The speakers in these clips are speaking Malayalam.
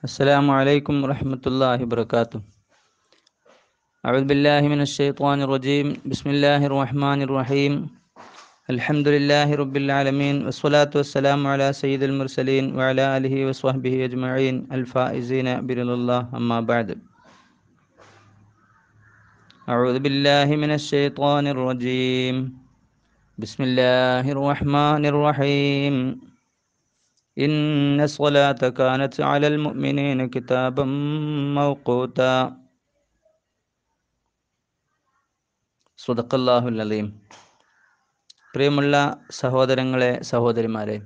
السلام عليكم ورحمة الله وبركاته أعوذ بالله من الشيطان الرجيم بسم الله الرحمن الرحيم الحمد لله رب العالمين والصلاة والسلام على سيد المرسلين وعلى آله وصحبه أجمعين الفائزين برضا الله أما بعد أعوذ بالله من الشيطان الرجيم بسم الله الرحمن الرحيم إن الصلاة كانت على المؤمنين كتابا موقوتا صدق الله പ്രിയമുള്ള സഹോദരങ്ങളെ സഹോദരിമാരെ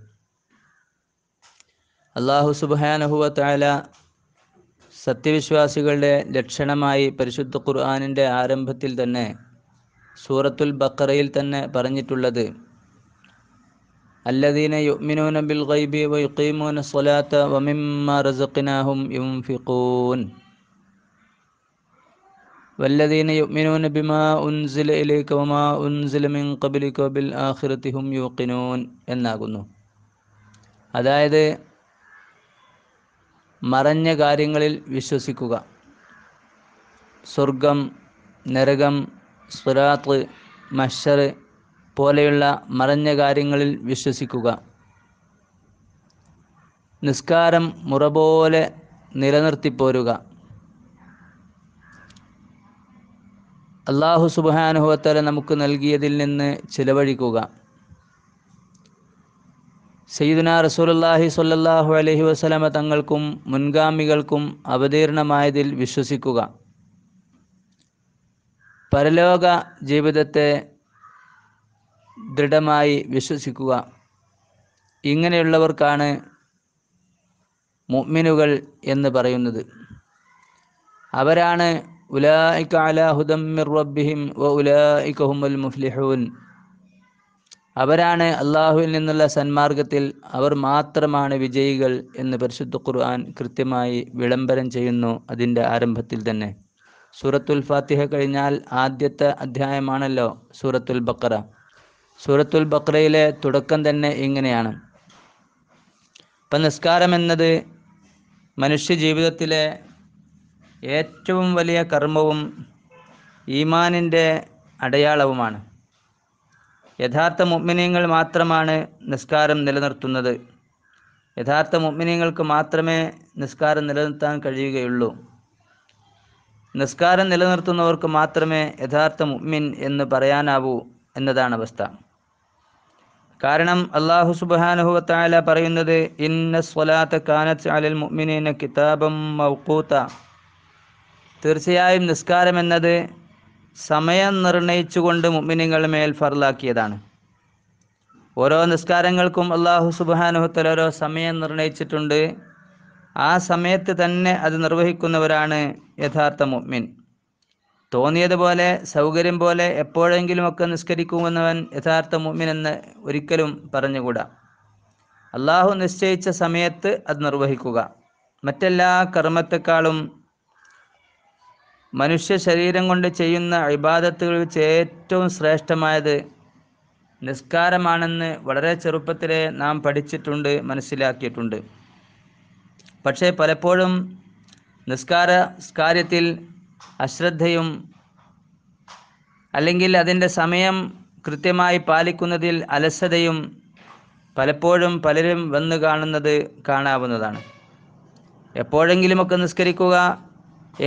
അള്ളാഹു സുബാനഹുവ താല സത്യവിശ്വാസികളുടെ ലക്ഷണമായി പരിശുദ്ധ ഖുർആാനിൻ്റെ ആരംഭത്തിൽ തന്നെ സൂറത്തുൽ ബക്കറയിൽ തന്നെ പറഞ്ഞിട്ടുള്ളത് الذين يؤمنون بالغيب ويقيمون الصلاة ومما رزقناهم ينفقون والذين يؤمنون بما أنزل إليك وما أنزل من قبلك وبالآخرة هم يوقنون എന്നാകുന്നു അതായത് മറഞ്ഞ കാര്യങ്ങളിൽ വിശ്വസിക്കുക സ്വർഗം നരകം സുറാത്ത് മഷർ പോലെയുള്ള മറഞ്ഞ കാര്യങ്ങളിൽ വിശ്വസിക്കുക നിസ്കാരം മുറ പോലെ നിലനിർത്തിപ്പോരുക അള്ളാഹു സുബാനുഭവത്തല നമുക്ക് നൽകിയതിൽ നിന്ന് ചിലവഴിക്കുക സയ്യിദുന റസൂലുല്ലാഹി സ്വല്ലല്ലാഹു അലഹി വസലമ തങ്ങൾക്കും മുൻഗാമികൾക്കും അവതീർണമായതിൽ വിശ്വസിക്കുക പരലോക ജീവിതത്തെ ദൃഢമായി വിശ്വസിക്കുക ഇങ്ങനെയുള്ളവർക്കാണ് മുഅ്മിനുകൾ എന്ന് പറയുന്നത് അവരാണ് ഉലായിക്ക അലാഹുദം മിർ റബ്ബിഹിം വ ഹുമൽ മുഫ്ലിഹൂൻ അവരാണ് അള്ളാഹുവിൽ നിന്നുള്ള സന്മാർഗത്തിൽ അവർ മാത്രമാണ് വിജയികൾ എന്ന് പരിശുദ്ധ ഖുർആൻ കൃത്യമായി വിളംബരം ചെയ്യുന്നു അതിൻ്റെ ആരംഭത്തിൽ തന്നെ സൂറത്തുൽ ഫാത്തിഹ കഴിഞ്ഞാൽ ആദ്യത്തെ അധ്യായമാണല്ലോ സൂറത്തുൽ ബക്കറ സൂറത്തുൽ ബക്രയിലെ തുടക്കം തന്നെ ഇങ്ങനെയാണ് അപ്പം നിസ്കാരം എന്നത് മനുഷ്യ ജീവിതത്തിലെ ഏറ്റവും വലിയ കർമ്മവും ഈമാനിൻ്റെ അടയാളവുമാണ് യഥാർത്ഥ മുഗ്മിനിയങ്ങൾ മാത്രമാണ് നിസ്കാരം നിലനിർത്തുന്നത് യഥാർത്ഥ മുഗ്മിനിയങ്ങൾക്ക് മാത്രമേ നിസ്കാരം നിലനിർത്താൻ കഴിയുകയുള്ളൂ നിസ്കാരം നിലനിർത്തുന്നവർക്ക് മാത്രമേ യഥാർത്ഥ മുഗ്മിൻ എന്ന് പറയാനാവൂ എന്നതാണ് അവസ്ഥ കാരണം അള്ളാഹു സുബാനുഹുവത്തായ പറയുന്നത് ഇന്ന അലൽ മുഅ്മിനീന കിതാബം തീർച്ചയായും നിസ്കാരം എന്നത് സമയം നിർണയിച്ചുകൊണ്ട് മുമ്മിനിങ്ങൾ മേൽ ഫറലാക്കിയതാണ് ഓരോ നിസ്കാരങ്ങൾക്കും അള്ളാഹു സുബാനുഹത്തൽ ഓരോ സമയം നിർണയിച്ചിട്ടുണ്ട് ആ സമയത്ത് തന്നെ അത് നിർവഹിക്കുന്നവരാണ് യഥാർത്ഥ മുഅ്മിൻ തോന്നിയതുപോലെ സൗകര്യം പോലെ എപ്പോഴെങ്കിലുമൊക്കെ നിസ്കരിക്കുമെന്നവൻ യഥാർത്ഥ മുമ്മിനെന്ന് ഒരിക്കലും പറഞ്ഞുകൂടാ അള്ളാഹു നിശ്ചയിച്ച സമയത്ത് അത് നിർവഹിക്കുക മറ്റെല്ലാ കർമ്മത്തെക്കാളും മനുഷ്യ ശരീരം കൊണ്ട് ചെയ്യുന്ന അഭിബാധത്തുകൾ വെച്ച് ഏറ്റവും ശ്രേഷ്ഠമായത് നിസ്കാരമാണെന്ന് വളരെ ചെറുപ്പത്തിലെ നാം പഠിച്ചിട്ടുണ്ട് മനസ്സിലാക്കിയിട്ടുണ്ട് പക്ഷേ പലപ്പോഴും നിസ്കാര കാര്യത്തിൽ അശ്രദ്ധയും അല്ലെങ്കിൽ അതിൻ്റെ സമയം കൃത്യമായി പാലിക്കുന്നതിൽ അലസതയും പലപ്പോഴും പലരും വന്ന് കാണുന്നത് കാണാവുന്നതാണ് എപ്പോഴെങ്കിലുമൊക്കെ നിസ്കരിക്കുക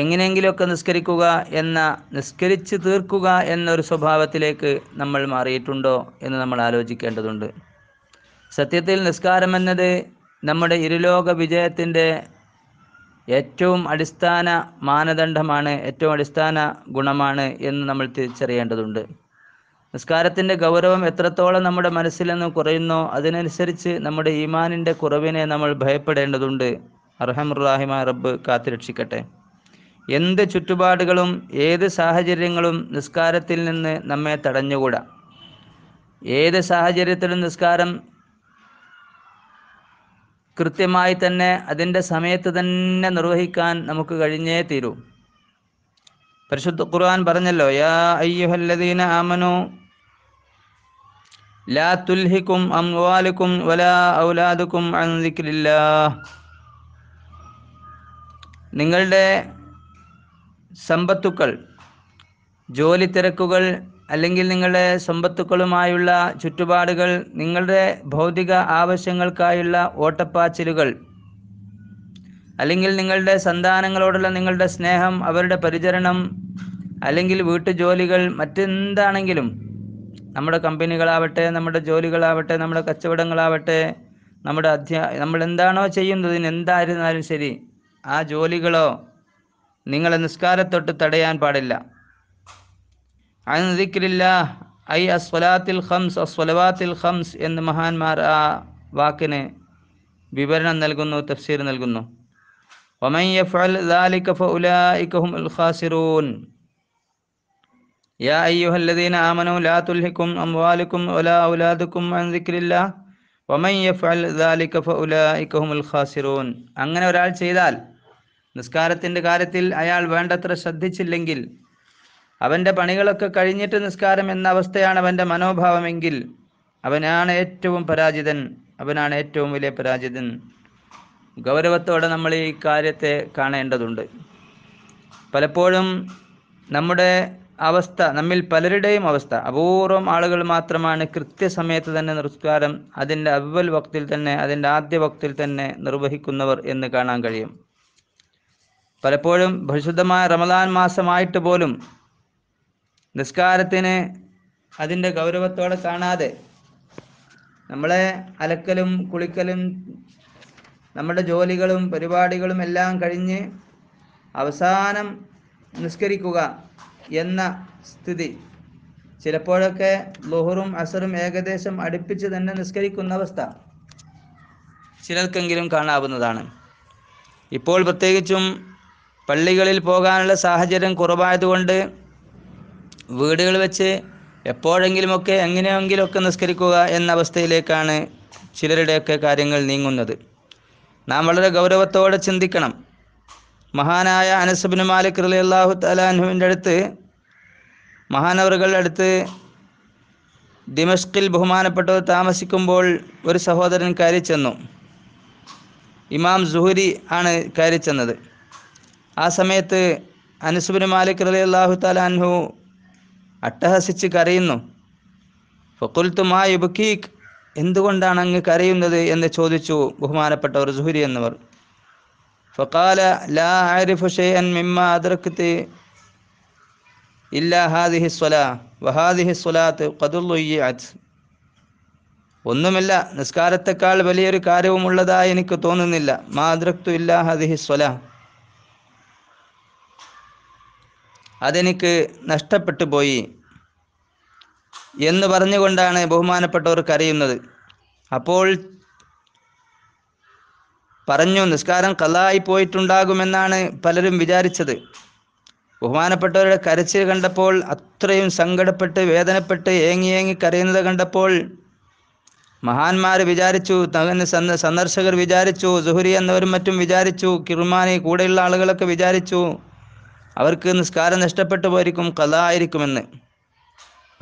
എങ്ങനെയെങ്കിലുമൊക്കെ നിസ്കരിക്കുക എന്ന നിസ്കരിച്ച് തീർക്കുക എന്നൊരു സ്വഭാവത്തിലേക്ക് നമ്മൾ മാറിയിട്ടുണ്ടോ എന്ന് നമ്മൾ ആലോചിക്കേണ്ടതുണ്ട് സത്യത്തിൽ നിസ്കാരം എന്നത് നമ്മുടെ ഇരുലോക വിജയത്തിൻ്റെ ഏറ്റവും അടിസ്ഥാന മാനദണ്ഡമാണ് ഏറ്റവും അടിസ്ഥാന ഗുണമാണ് എന്ന് നമ്മൾ തിരിച്ചറിയേണ്ടതുണ്ട് നിസ്കാരത്തിൻ്റെ ഗൗരവം എത്രത്തോളം നമ്മുടെ മനസ്സിൽ നിന്ന് കുറയുന്നോ അതിനനുസരിച്ച് നമ്മുടെ ഈമാനിൻ്റെ കുറവിനെ നമ്മൾ ഭയപ്പെടേണ്ടതുണ്ട് അർഹമുറാഹിമ റബ്ബ് കാത്തുരക്ഷിക്കട്ടെ എന്ത് ചുറ്റുപാടുകളും ഏത് സാഹചര്യങ്ങളും നിസ്കാരത്തിൽ നിന്ന് നമ്മെ തടഞ്ഞുകൂടാ ഏത് സാഹചര്യത്തിലും നിസ്കാരം കൃത്യമായി തന്നെ അതിൻ്റെ സമയത്ത് തന്നെ നിർവഹിക്കാൻ നമുക്ക് കഴിഞ്ഞേ തീരൂ പരിശുദ്ധ ഖുർആൻ പറഞ്ഞല്ലോ യാ അയ്യുഹല്ലദീന ആമനു ലാ തുൽഹിക്കും അംവാലിക്കും വലാ ഔലാദുക്കും അനുദിക്കില്ല നിങ്ങളുടെ സമ്പത്തുക്കൾ ജോലി തിരക്കുകൾ അല്ലെങ്കിൽ നിങ്ങളുടെ സമ്പത്തുക്കളുമായുള്ള ചുറ്റുപാടുകൾ നിങ്ങളുടെ ഭൗതിക ആവശ്യങ്ങൾക്കായുള്ള ഓട്ടപ്പാച്ചിലുകൾ അല്ലെങ്കിൽ നിങ്ങളുടെ സന്താനങ്ങളോടുള്ള നിങ്ങളുടെ സ്നേഹം അവരുടെ പരിചരണം അല്ലെങ്കിൽ വീട്ടുജോലികൾ മറ്റെന്താണെങ്കിലും നമ്മുടെ കമ്പനികളാവട്ടെ നമ്മുടെ ജോലികളാവട്ടെ നമ്മുടെ കച്ചവടങ്ങളാവട്ടെ നമ്മുടെ അധ്യാ നമ്മൾ എന്താണോ ചെയ്യുന്നതിന് എന്തായിരുന്നാലും ശരി ആ ജോലികളോ നിങ്ങളെ നിസ്കാരത്തൊട്ട് തടയാൻ പാടില്ല ഐ എന്ന് മഹാന്മാർ ആ വാക്കിന് വിവരണം നൽകുന്നു തഫ്സീർ നൽകുന്നു يا أيها الذين آمنوا لا تلهكم أموالكم ولا أولادكم عن ذكر الله ومن يفعل ذلك فأولئك هم الخاسرون അങ്ങനെ ഒരാൾ ചെയ്താൽ നിസ്കാരത്തിന്റെ കാര്യത്തിൽ അയാൾ വേണ്ടത്ര ശ്രദ്ധിച്ചില്ലെങ്കിൽ അവൻ്റെ പണികളൊക്കെ കഴിഞ്ഞിട്ട് നിസ്കാരം എന്ന അവസ്ഥയാണ് അവൻ്റെ മനോഭാവമെങ്കിൽ അവനാണ് ഏറ്റവും പരാജിതൻ അവനാണ് ഏറ്റവും വലിയ പരാജിതൻ ഗൗരവത്തോടെ നമ്മൾ ഈ കാര്യത്തെ കാണേണ്ടതുണ്ട് പലപ്പോഴും നമ്മുടെ അവസ്ഥ നമ്മിൽ പലരുടെയും അവസ്ഥ അപൂർവം ആളുകൾ മാത്രമാണ് കൃത്യസമയത്ത് തന്നെ നിസ്കാരം അതിൻ്റെ അവൽ വക്തിൽ തന്നെ അതിൻ്റെ ആദ്യ വക്തിൽ തന്നെ നിർവഹിക്കുന്നവർ എന്ന് കാണാൻ കഴിയും പലപ്പോഴും പരിശുദ്ധമായ റമദാൻ മാസമായിട്ട് പോലും നിസ്കാരത്തിന് അതിൻ്റെ ഗൗരവത്തോടെ കാണാതെ നമ്മളെ അലക്കലും കുളിക്കലും നമ്മുടെ ജോലികളും പരിപാടികളും എല്ലാം കഴിഞ്ഞ് അവസാനം നിസ്കരിക്കുക എന്ന സ്ഥിതി ചിലപ്പോഴൊക്കെ ലുഹറും അസറും ഏകദേശം അടുപ്പിച്ച് തന്നെ നിസ്കരിക്കുന്ന അവസ്ഥ ചിലർക്കെങ്കിലും കാണാവുന്നതാണ് ഇപ്പോൾ പ്രത്യേകിച്ചും പള്ളികളിൽ പോകാനുള്ള സാഹചര്യം കുറവായതുകൊണ്ട് വീടുകൾ വെച്ച് എപ്പോഴെങ്കിലുമൊക്കെ എങ്ങനെയെങ്കിലുമൊക്കെ നിസ്കരിക്കുക എന്ന അവസ്ഥയിലേക്കാണ് ചിലരുടെയൊക്കെ കാര്യങ്ങൾ നീങ്ങുന്നത് നാം വളരെ ഗൗരവത്തോടെ ചിന്തിക്കണം മഹാനായ അനസബിന് മാലിക് റലി അള്ളാഹു തലാൻഹുവിൻ്റെ അടുത്ത് മഹാനവറുകളുടെ അടുത്ത് ദിമഷ്കിൽ ബഹുമാനപ്പെട്ട് താമസിക്കുമ്പോൾ ഒരു സഹോദരൻ കയറി ചെന്നു ഇമാം ജുഹുരി ആണ് കയറി ചെന്നത് ആ സമയത്ത് അനസുബിന് മാലിക് റലി അള്ളാഹു തലാൻഹു അട്ടഹസിച്ച് കരയുന്നു ഫക്കുൽത്തു മാ യുബക്കീഖ് എന്തുകൊണ്ടാണ് അങ്ങ് കരയുന്നത് എന്ന് ചോദിച്ചു ബഹുമാനപ്പെട്ടവർ സുഹരി എന്നിവർ ഫക്കാല ലാ ആരിഫു ഷെയ്അൻ മിമ്മ അദ്രക്തി ഇല്ലാ ഹാദിഹി സ്വലാ വഹാദിഹി സ്വലാത്ത് കതുല്ലുയ്യാത്ത് ഒന്നുമില്ല നിസ്കാരത്തെക്കാൾ വലിയൊരു കാര്യവുമുള്ളതായി എനിക്ക് തോന്നുന്നില്ല മാ ഇല്ലാ ഹദിഹി സ്വലാ അതെനിക്ക് നഷ്ടപ്പെട്ടു പോയി എന്ന് പറഞ്ഞുകൊണ്ടാണ് ബഹുമാനപ്പെട്ടവർ കരയുന്നത് അപ്പോൾ പറഞ്ഞു നിസ്കാരം കലായി പോയിട്ടുണ്ടാകുമെന്നാണ് പലരും വിചാരിച്ചത് ബഹുമാനപ്പെട്ടവരുടെ കരച്ചിൽ കണ്ടപ്പോൾ അത്രയും സങ്കടപ്പെട്ട് വേദനപ്പെട്ട് ഏങ്ങി ഏങ്ങി കരയുന്നത് കണ്ടപ്പോൾ മഹാന്മാർ വിചാരിച്ചു തകന് സന്ദർശകർ വിചാരിച്ചു സുഹുരി എന്നവരും മറ്റും വിചാരിച്ചു കിർമാനി കൂടെയുള്ള ആളുകളൊക്കെ വിചാരിച്ചു അവർക്ക് നിസ്കാരം നഷ്ടപ്പെട്ടു പോയിരിക്കും ആയിരിക്കുമെന്ന്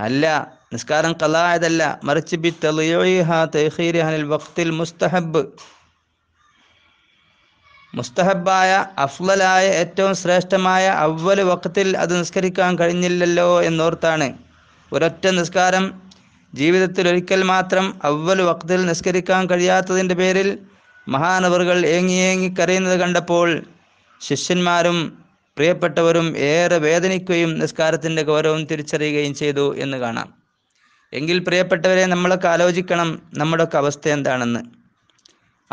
അല്ല നിസ്കാരം ആയതല്ല മറിച്ച് ബി മുസ്തഹബ് മുസ്തഹബായ അഫ്ലായ ഏറ്റവും ശ്രേഷ്ഠമായ അവൽ വക്തത്തിൽ അത് നിസ്കരിക്കാൻ കഴിഞ്ഞില്ലല്ലോ എന്നോർത്താണ് ഒരൊറ്റ നിസ്കാരം ജീവിതത്തിൽ ഒരിക്കൽ മാത്രം അവൽ വക്തിൽ നിസ്കരിക്കാൻ കഴിയാത്തതിൻ്റെ പേരിൽ മഹാനവറുകൾ ഏങ്ങിയേങ്ങി കരയുന്നത് കണ്ടപ്പോൾ ശിഷ്യന്മാരും പ്രിയപ്പെട്ടവരും ഏറെ വേദനിക്കുകയും നിസ്കാരത്തിൻ്റെ ഗൗരവം തിരിച്ചറിയുകയും ചെയ്തു എന്ന് കാണാം എങ്കിൽ പ്രിയപ്പെട്ടവരെ നമ്മളൊക്കെ ആലോചിക്കണം നമ്മുടെയൊക്കെ അവസ്ഥ എന്താണെന്ന്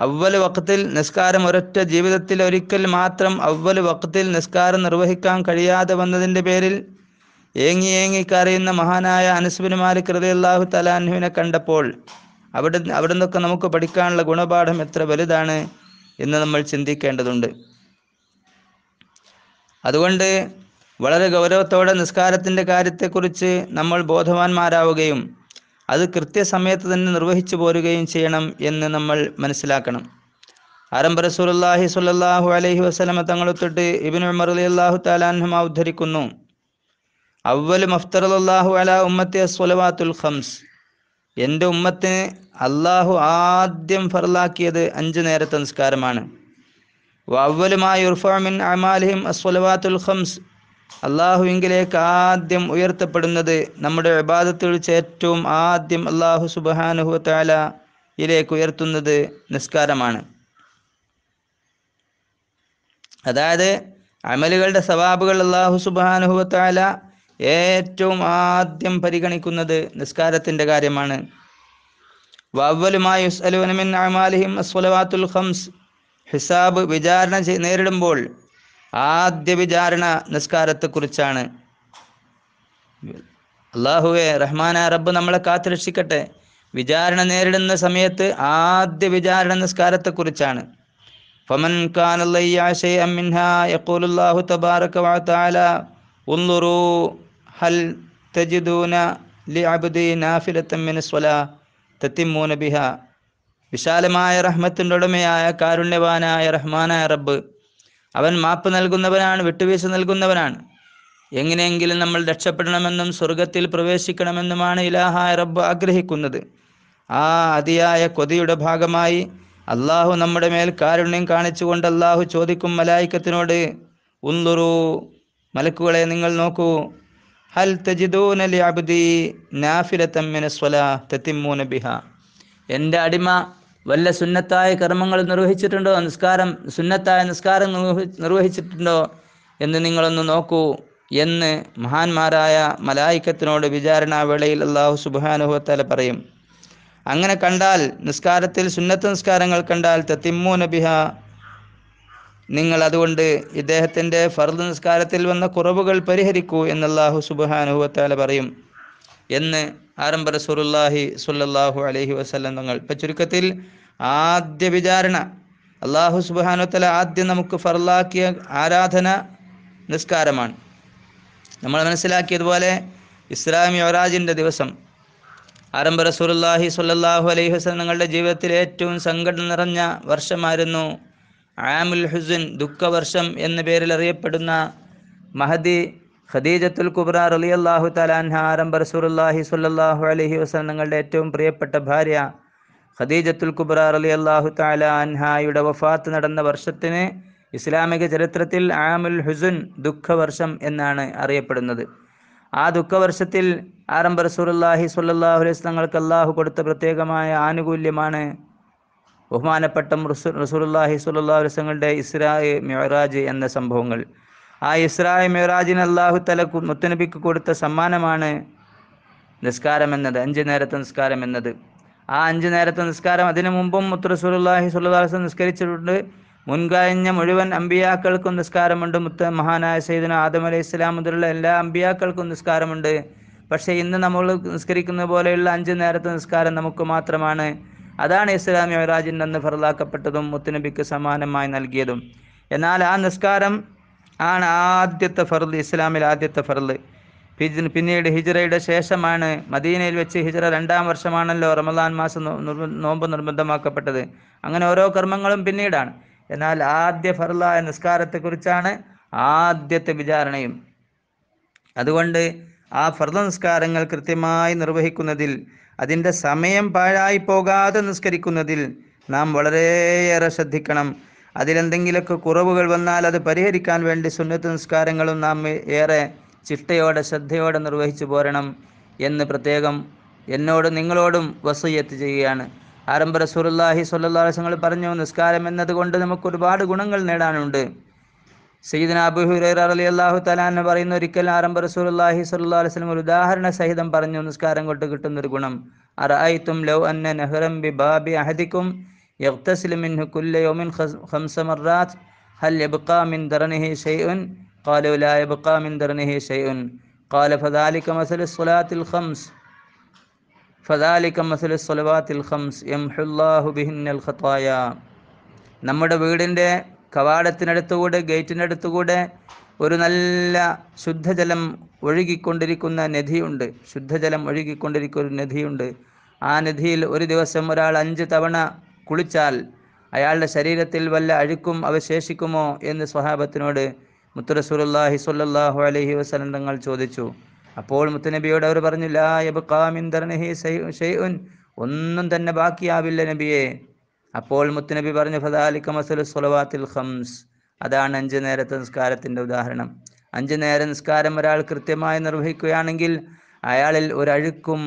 അവല് വക്കത്തിൽ നിസ്കാരം ഒരൊറ്റ ജീവിതത്തിൽ ഒരിക്കൽ മാത്രം അവല് വക്കത്തിൽ നിസ്കാരം നിർവഹിക്കാൻ കഴിയാതെ വന്നതിൻ്റെ പേരിൽ ഏങ്ങി ഏങ്ങി കരയുന്ന മഹാനായ അനസുബിൻ മാലിക് റലിയല്ലാഹു തലാൻഹുവിനെ കണ്ടപ്പോൾ അവിടെ അവിടെ നിന്നൊക്കെ നമുക്ക് പഠിക്കാനുള്ള ഗുണപാഠം എത്ര വലുതാണ് എന്ന് നമ്മൾ ചിന്തിക്കേണ്ടതുണ്ട് അതുകൊണ്ട് വളരെ ഗൗരവത്തോടെ നിസ്കാരത്തിൻ്റെ കാര്യത്തെക്കുറിച്ച് നമ്മൾ ബോധവാന്മാരാവുകയും അത് കൃത്യസമയത്ത് തന്നെ നിർവഹിച്ചു പോരുകയും ചെയ്യണം എന്ന് നമ്മൾ മനസ്സിലാക്കണം ആരംഭ റസൂലല്ലാഹി സുല്ലാഹു അലഹി വസ്ലമ തങ്ങളൊത്തിട്ട് ഇബിൻ ഉമർ അലി അള്ളാഹു താലാഹുമ ഉദ്ധരിക്കുന്നു മഫ്തർ അള്ളാഹു അല ഉമ്മത്തെ സുലവാത്തുൽ ഖംസ് എൻ്റെ ഉമ്മത്തിന് അള്ളാഹു ആദ്യം ഫറലാക്കിയത് അഞ്ച് നേരത്തെ നിസ്കാരമാണ് വവ്വലുമായി ഉർഫാമിൻ അമാലിഹിം ഖംസ് ആദ്യം ഉയർത്തപ്പെടുന്നത് നമ്മുടെ വിവാദത്തിൽ ഏറ്റവും ആദ്യം അള്ളാഹു സുബാനുഹു താല ഇതിലേക്ക് ഉയർത്തുന്നത് നിസ്കാരമാണ് അതായത് അമലുകളുടെ സവാബുകൾ അള്ളാഹു സുബാനുഹു ഏറ്റവും ആദ്യം പരിഗണിക്കുന്നത് നിസ്കാരത്തിൻ്റെ കാര്യമാണ് വവ്വലുമായി അമാലിഹിം അസ്വലവാത്തുൽ ഖംസ് ഹിസാബ് വിചാരണ നേരിടുമ്പോൾ ആദ്യ വിചാരണ നിസ്കാരത്തെക്കുറിച്ചാണ് അള്ളാഹുവെ റഹ്മാന റബ്ബ് നമ്മളെ കാത്തു രക്ഷിക്കട്ടെ വിചാരണ നേരിടുന്ന സമയത്ത് ആദ്യ വിചാരണ നിസ്കാരത്തെക്കുറിച്ചാണ് ഫമൻ ഹൽ തത്തിമൂന ബിഹ വിശാലമായ റഹ്മത്തിൻ്റെ ഉടമയായ കാരുണ്യവാനായ റഹ്മാനായ റബ്ബ് അവൻ മാപ്പ് നൽകുന്നവനാണ് വിട്ടുവീഴ്ച നൽകുന്നവനാണ് എങ്ങനെയെങ്കിലും നമ്മൾ രക്ഷപ്പെടണമെന്നും സ്വർഗത്തിൽ പ്രവേശിക്കണമെന്നുമാണ് ഇലാഹായ റബ്ബ് ആഗ്രഹിക്കുന്നത് ആ അതിയായ കൊതിയുടെ ഭാഗമായി അള്ളാഹു നമ്മുടെ മേൽ കാരുണ്യം കാണിച്ചുകൊണ്ട് അള്ളാഹു ചോദിക്കും മലായിക്കത്തിനോട് ഉന്തുറു മലക്കുകളെ നിങ്ങൾ നോക്കൂ ഹൽ തജിദൂനലി അബുദി നാഫിലത്തമ്മിന് സ്വല തത്തിമൂന ബിഹ എൻ്റെ അടിമ വല്ല സുന്നത്തായ കർമ്മങ്ങൾ നിർവഹിച്ചിട്ടുണ്ടോ നിസ്കാരം സുന്നത്തായ നിസ്കാരം നിർവഹിച്ചിട്ടുണ്ടോ എന്ന് നിങ്ങളൊന്ന് നോക്കൂ എന്ന് മഹാന്മാരായ മലായിക്കത്തിനോട് വിചാരണ വേളയിൽ അള്ളാഹു സുബാനുഭവത്തല പറയും അങ്ങനെ കണ്ടാൽ നിസ്കാരത്തിൽ സുന്നത്ത് നിസ്കാരങ്ങൾ കണ്ടാൽ തെത്തിമ്മൂ നബിഹ നിങ്ങൾ അതുകൊണ്ട് ഇദ്ദേഹത്തിൻ്റെ ഫർദ് നിസ്കാരത്തിൽ വന്ന കുറവുകൾ പരിഹരിക്കൂ എന്നല്ലാഹു സുബാനുഭവത്താല പറയും എന്ന് ആരംഭ റസൂലുല്ലാഹി സുല്ലാഹു അലഹി വസ്ലം തങ്ങൾ ഇപ്പം ചുരുക്കത്തിൽ ആദ്യ വിചാരണ അള്ളാഹു സുബാനുത്തല ആദ്യം നമുക്ക് ഫർലാക്കിയ ആരാധന നിസ്കാരമാണ് നമ്മൾ മനസ്സിലാക്കിയതുപോലെ ഇസ്ലാമി ഒറാജിൻ്റെ ദിവസം ആരംഭ റസൂലുല്ലാഹി സുല്ലാഹു അലൈഹി വസ്ലം ജീവിതത്തിൽ ജീവിതത്തിലെ ഏറ്റവും സങ്കടം നിറഞ്ഞ വർഷമായിരുന്നു ആമുൽ ഹുസുൻ ദുഃഖവർഷം എന്ന പേരിൽ അറിയപ്പെടുന്ന മഹദി ഖദീജത്തുൽ കുബ്ര റലി അള്ളാഹു തലാൻഹ ആരംഭ റസൂർല്ലാഹി സുല്ലാഹു അലഹി വസ്ലങ്ങളുടെ ഏറ്റവും പ്രിയപ്പെട്ട ഭാര്യ ഖദീജത്തുൽ കുബ്ര റലി അള്ളാഹു താല അൻഹായുടെ വഫാത്ത് നടന്ന വർഷത്തിന് ഇസ്ലാമിക ചരിത്രത്തിൽ ആമുൽ ഹുസുൻ ദുഃഖവർഷം എന്നാണ് അറിയപ്പെടുന്നത് ആ ദുഃഖവർഷത്തിൽ ആരംഭ റസൂർല്ലാഹി സുല്ലാഹു അലൈഹി തങ്ങൾക്ക് അള്ളാഹു കൊടുത്ത പ്രത്യേകമായ ആനുകൂല്യമാണ് ബഹുമാനപ്പെട്ട റസൂർല്ലാഹി അലൈഹി തങ്ങളുടെ ഇസ്രാ മിറാജ് എന്ന സംഭവങ്ങൾ ആ ഇസ്രായ മെഹറാജിന് അള്ളാഹു തലക്കു മുത്തനബിക്ക് കൊടുത്ത സമ്മാനമാണ് നിസ്കാരം എന്നത് അഞ്ച് നേരത്തെ നിസ്കാരം എന്നത് ആ അഞ്ച് നേരത്തെ നിസ്കാരം അതിനു മുമ്പും മുത്തറസൂലുല്ലാഹി സുല്ലാസ് നിസ്കരിച്ചിട്ടുണ്ട് മുൻകഴിഞ്ഞ മുഴുവൻ അമ്പിയാക്കൾക്കും നിസ്കാരമുണ്ട് മുത്ത മഹാനായ സൈദിന ആദം അലൈഹി ഇസ്ലാം മുതലുള്ള എല്ലാ അമ്പിയാക്കൾക്കും നിസ്കാരമുണ്ട് പക്ഷേ ഇന്ന് നമ്മൾ നിസ്കരിക്കുന്ന പോലെയുള്ള അഞ്ച് നേരത്തെ നിസ്കാരം നമുക്ക് മാത്രമാണ് അതാണ് ഇസ്ലാം യുവരാജിൻ അന്ന് ഫറലാക്കപ്പെട്ടതും മുത്തുനബിക്ക് സമാനമായി നൽകിയതും എന്നാൽ ആ നിസ്കാരം ആണ് ആദ്യത്തെ ഫർദ് ഇസ്ലാമിൽ ആദ്യത്തെ ഫർദ് പിന്നീട് ഹിജറയുടെ ശേഷമാണ് മദീനയിൽ വെച്ച് ഹിജറ രണ്ടാം വർഷമാണല്ലോ റമദാൻ മാസം നോമ്പ് നിർബന്ധമാക്കപ്പെട്ടത് അങ്ങനെ ഓരോ കർമ്മങ്ങളും പിന്നീടാണ് എന്നാൽ ആദ്യ ഫർലായ നിസ്കാരത്തെക്കുറിച്ചാണ് ആദ്യത്തെ വിചാരണയും അതുകൊണ്ട് ആ ഫർദ നിസ്കാരങ്ങൾ കൃത്യമായി നിർവഹിക്കുന്നതിൽ അതിൻ്റെ സമയം പാഴായി പോകാതെ നിസ്കരിക്കുന്നതിൽ നാം വളരെയേറെ ശ്രദ്ധിക്കണം അതിലെന്തെങ്കിലുമൊക്കെ കുറവുകൾ വന്നാൽ അത് പരിഹരിക്കാൻ വേണ്ടി സുന്നത്ത് നിസ്കാരങ്ങളും നാം ഏറെ ചിട്ടയോടെ ശ്രദ്ധയോടെ നിർവഹിച്ചു പോരണം എന്ന് പ്രത്യേകം എന്നോടും നിങ്ങളോടും വസൂയത്ത് ചെയ്യുകയാണ് ആരംഭ റസൂർല്ലാഹി സ്വല്ലാസ്ങ്ങൾ പറഞ്ഞു നിസ്കാരം എന്നതുകൊണ്ട് നമുക്ക് ഒരുപാട് ഗുണങ്ങൾ നേടാനുണ്ട് സയ്യിദ് അബു ഹുറൈർ അലി അള്ളാഹു എന്ന് പറയുന്ന ഒരിക്കൽ ആരംഭ റസൂർല്ലാഹി സ്വല്ലാ വസ്ലം ഒരു ഉദാഹരണ സഹിതം പറഞ്ഞു നിസ്കാരം കൊണ്ട് കിട്ടുന്ന ഒരു ഗുണം അറായിത്തും ലൗ അന്ന നെഹ്റം ബി ബാബി അഹദിക്കും يغتسل منه كل يوم خمس مرات هل يبقى من درنه شيء قالوا لا يبقى من درنه شيء قال فذلك مثل الصلاة الخمس فذلك مثل الصلوات الخمس يمحو الله بهن الخطايا നമ്മുടെ വീടിൻ്റെ കവാടത്തിനടുത്തുകൂടെ ഗേറ്റിനടുത്തുകൂടെ ഒരു നല്ല ശുദ്ധജലം ഒഴുകിക്കൊണ്ടിരിക്കുന്ന നദിയുണ്ട് ശുദ്ധജലം ഒഴുകിക്കൊണ്ടിരിക്കുന്ന ഒരു നദിയുണ്ട് ആ നദിയിൽ ഒരു ദിവസം ഒരാൾ അഞ്ച് തവണ കുളിച്ചാൽ അയാളുടെ ശരീരത്തിൽ വല്ല അഴുക്കും അവശേഷിക്കുമോ എന്ന് സ്വഹാബത്തിനോട് മുത്തുറസൂലുല്ലാഹി സ്വല്ലാഹു അലഹി വസ്ലം തങ്ങൾ ചോദിച്ചു അപ്പോൾ മുത്തുനബിയോട് അവർ പറഞ്ഞു ഒന്നും തന്നെ ബാക്കിയാവില്ല നബിയെ അപ്പോൾ മുത്തുനബി പറഞ്ഞു മസലു ഹംസ് അതാണ് അഞ്ചു നേരത്തെ നിസ്കാരത്തിൻ്റെ ഉദാഹരണം അഞ്ച് നേര നിസ്കാരം ഒരാൾ കൃത്യമായി നിർവഹിക്കുകയാണെങ്കിൽ അയാളിൽ ഒരഴുക്കും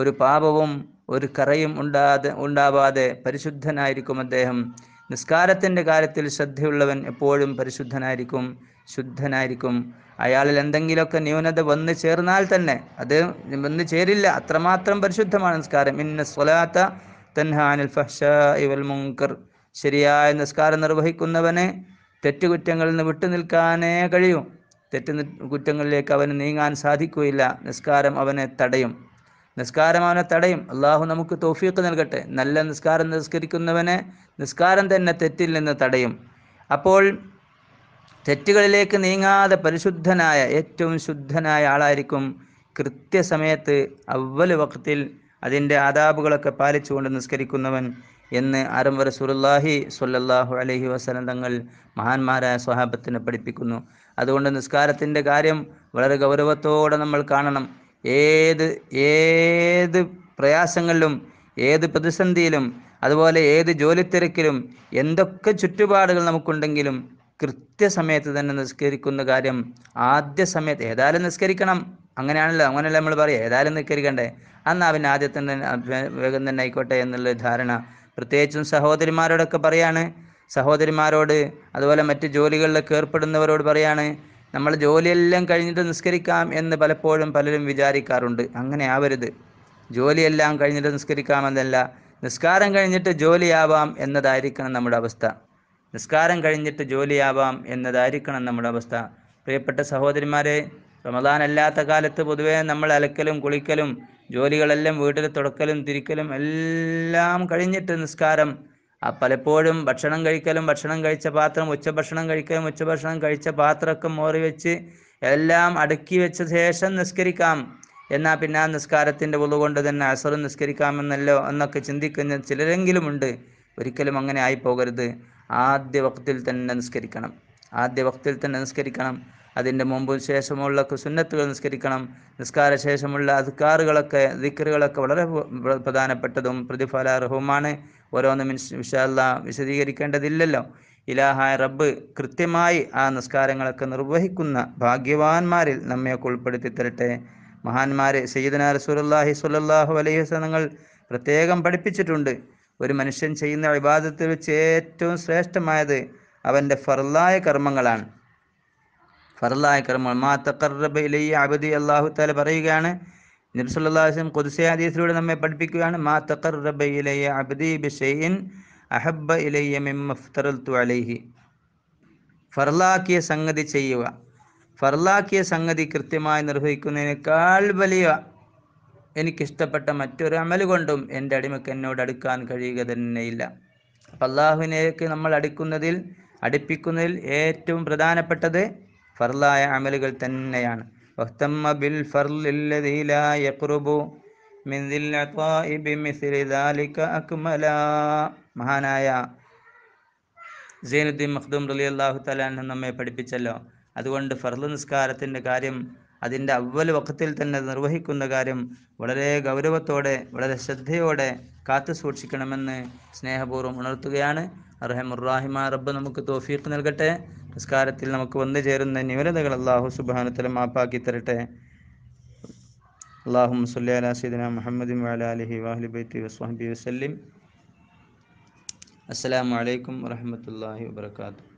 ഒരു പാപവും ഒരു കറയും ഉണ്ടാതെ ഉണ്ടാവാതെ പരിശുദ്ധനായിരിക്കും അദ്ദേഹം നിസ്കാരത്തിൻ്റെ കാര്യത്തിൽ ശ്രദ്ധയുള്ളവൻ എപ്പോഴും പരിശുദ്ധനായിരിക്കും ശുദ്ധനായിരിക്കും അയാളിൽ എന്തെങ്കിലുമൊക്കെ ന്യൂനത വന്നു ചേർന്നാൽ തന്നെ അത് വന്നു ചേരില്ല അത്രമാത്രം പരിശുദ്ധമാണ് നിസ്കാരം ഇന്ന സ്വലാത്ത തൻഹാനിൽ ഫഷ ഇവൽ മുങ്കർ ശരിയായ നിസ്കാരം നിർവഹിക്കുന്നവനെ തെറ്റുകുറ്റങ്ങളിൽ നിന്ന് വിട്ടുനിൽക്കാനേ കഴിയും തെറ്റു കുറ്റങ്ങളിലേക്ക് അവന് നീങ്ങാൻ സാധിക്കുകയില്ല നിസ്കാരം അവനെ തടയും നിസ്കാരം അവനെ തടയും അള്ളാഹു നമുക്ക് തോഫീക്ക് നൽകട്ടെ നല്ല നിസ്കാരം നിസ്കരിക്കുന്നവനെ നിസ്കാരം തന്നെ തെറ്റിൽ നിന്ന് തടയും അപ്പോൾ തെറ്റുകളിലേക്ക് നീങ്ങാതെ പരിശുദ്ധനായ ഏറ്റവും ശുദ്ധനായ ആളായിരിക്കും കൃത്യസമയത്ത് അവല് വക്തത്തിൽ അതിൻ്റെ ആദാബുകളൊക്കെ പാലിച്ചുകൊണ്ട് നിസ്കരിക്കുന്നവൻ എന്ന് ആരംഭ സുറുല്ലാഹി സുല്ലാഹു അലഹി വസ്ലം തങ്ങൾ മഹാന്മാരായ സ്വഹാബത്തിനെ പഠിപ്പിക്കുന്നു അതുകൊണ്ട് നിസ്കാരത്തിൻ്റെ കാര്യം വളരെ ഗൗരവത്തോടെ നമ്മൾ കാണണം ഏത് ഏത് പ്രയാസങ്ങളിലും ഏത് പ്രതിസന്ധിയിലും അതുപോലെ ഏത് തിരക്കിലും എന്തൊക്കെ ചുറ്റുപാടുകൾ നമുക്കുണ്ടെങ്കിലും കൃത്യസമയത്ത് തന്നെ നിസ്കരിക്കുന്ന കാര്യം ആദ്യ സമയത്ത് ഏതായാലും നിസ്കരിക്കണം അങ്ങനെയാണല്ലോ അങ്ങനെയല്ല നമ്മൾ പറയാം ഏതായാലും നിസ്കരിക്കണ്ടേ അന്നാ പിന്നെ ആദ്യത്തെ തന്നെ വേഗം തന്നെ ആയിക്കോട്ടെ എന്നുള്ള ധാരണ പ്രത്യേകിച്ചും സഹോദരിമാരോടൊക്കെ പറയാണ് സഹോദരിമാരോട് അതുപോലെ മറ്റ് ജോലികളിലൊക്കെ ഏർപ്പെടുന്നവരോട് പറയാണ് നമ്മൾ ജോലിയെല്ലാം കഴിഞ്ഞിട്ട് നിസ്കരിക്കാം എന്ന് പലപ്പോഴും പലരും വിചാരിക്കാറുണ്ട് അങ്ങനെ ആവരുത് ജോലിയെല്ലാം കഴിഞ്ഞിട്ട് നിസ്കരിക്കാമെന്നല്ല നിസ്കാരം കഴിഞ്ഞിട്ട് ജോലിയാവാം എന്നതായിരിക്കണം നമ്മുടെ അവസ്ഥ നിസ്കാരം കഴിഞ്ഞിട്ട് ജോലിയാവാം എന്നതായിരിക്കണം നമ്മുടെ അവസ്ഥ പ്രിയപ്പെട്ട സഹോദരിമാരെ റമദാൻ അല്ലാത്ത കാലത്ത് പൊതുവേ നമ്മൾ അലക്കലും കുളിക്കലും ജോലികളെല്ലാം വീട്ടിൽ തുടക്കലും തിരിക്കലും എല്ലാം കഴിഞ്ഞിട്ട് നിസ്കാരം പലപ്പോഴും ഭക്ഷണം കഴിക്കലും ഭക്ഷണം കഴിച്ച പാത്രം ഉച്ചഭക്ഷണം കഴിക്കലും ഉച്ചഭക്ഷണം കഴിച്ച പാത്രമൊക്കെ മോറി വെച്ച് എല്ലാം അടുക്കി വെച്ച ശേഷം നിസ്കരിക്കാം എന്നാൽ പിന്നെ ആ നിസ്കാരത്തിൻ്റെ ഉള്ളുകൊണ്ട് തന്നെ അസർ നിസ്കരിക്കാമെന്നല്ലോ എന്നൊക്കെ ചിന്തിക്കുന്ന ചിലരെങ്കിലും ഉണ്ട് ഒരിക്കലും അങ്ങനെ ആയി പോകരുത് ആദ്യ വക്തിൽ തന്നെ നിസ്കരിക്കണം ആദ്യ വക്തിൽ തന്നെ നിസ്കരിക്കണം അതിൻ്റെ മുമ്പും ശേഷമുള്ള സുന്നത്തുകൾ നിസ്കരിക്കണം നിസ്കാര ശേഷമുള്ള അധികാറുകളൊക്കെ ദിക്കറുകളൊക്കെ വളരെ പ്രധാനപ്പെട്ടതും പ്രതിഫലാർഹവുമാണ് ഓരോന്നും വിശാല വിശദീകരിക്കേണ്ടതില്ലല്ലോ ഇലാഹായ റബ്ബ് കൃത്യമായി ആ നിസ്കാരങ്ങളൊക്കെ നിർവഹിക്കുന്ന ഭാഗ്യവാന്മാരിൽ നമ്മയൊക്കെ ഉൾപ്പെടുത്തി തരട്ടെ മഹാന്മാരെ സയ്യിദന റസൂലല്ലാഹി സുല്ലാഹു അലൈഹി വസനങ്ങൾ പ്രത്യേകം പഠിപ്പിച്ചിട്ടുണ്ട് ഒരു മനുഷ്യൻ ചെയ്യുന്ന വിവാദത്തിൽ വെച്ച് ഏറ്റവും ശ്രേഷ്ഠമായത് അവൻ്റെ ഫർലായ കർമ്മങ്ങളാണ് ഫർലായ കർമ്മങ്ങൾ മാ തക്കറബ് ഇലയ്യ അബദി അള്ളാഹു താല പറയുകയാണ് നിർസുല്ലാസ്ലം കൊതുസെ ഹദീസിലൂടെ നമ്മെ പഠിപ്പിക്കുകയാണ് മാ തഖറബ ഇലയ അബ്ദി ബിഷൈൻ അഹബ്ബ ഇലയ്യ മിമ്മഫ്തറൽത്തു അലൈഹി ഫർലാക്കിയ സംഗതി ചെയ്യുക ഫർലാക്കിയ സംഗതി കൃത്യമായി നിർവഹിക്കുന്നതിനേക്കാൾ വലിയ എനിക്കിഷ്ടപ്പെട്ട മറ്റൊരു അമൽ കൊണ്ടും എൻ്റെ അടിമക്ക് എന്നോട് അടുക്കാൻ കഴിയുക തന്നെയില്ല അപ്പം അള്ളാഹുവിനേക്ക് നമ്മൾ അടുക്കുന്നതിൽ അടുപ്പിക്കുന്നതിൽ ഏറ്റവും പ്രധാനപ്പെട്ടത് ഫർലായ അമലുകൾ തന്നെയാണ് واهتم بالفرل الذي لا يقرب من ذي العطاء بمثل ذلك أكملا മഹാനായ സൈനുദ്ദീൻ മഖ്ദൂം റലി അള്ളാഹു തലാഹു നമ്മെ പഠിപ്പിച്ചല്ലോ അതുകൊണ്ട് ഫർദ് നിസ്കാരത്തിൻ്റെ കാര്യം അതിൻ്റെ അവൽ വക്കത്തിൽ തന്നെ നിർവഹിക്കുന്ന കാര്യം വളരെ ഗൗരവത്തോടെ വളരെ ശ്രദ്ധയോടെ കാത്തു സൂക്ഷിക്കണമെന്ന് സ്നേഹപൂർവ്വം ഉണർത്തുകയാണ് അർഹമുറാഹിമ റബ്ബ് നമുക്ക് തോഫീക്ക് നൽകട്ടെ നിസ്കാരത്തിൽ നമുക്ക് വന്നു ചേരുന്ന ന്യൂനതകൾ അള്ളാഹു സുബാനത്തിൽ മാപ്പാക്കി തരട്ടെ അള്ളാഹു സുല്ലി അല സീദിന മുഹമ്മദ് വാല അലഹി വാഹ്ലി ബൈത്തി വസ്വാഹി വസ്ലിം അസ്സാം വലൈക്കും വാഹമത്തല്ലാഹി വാത്തു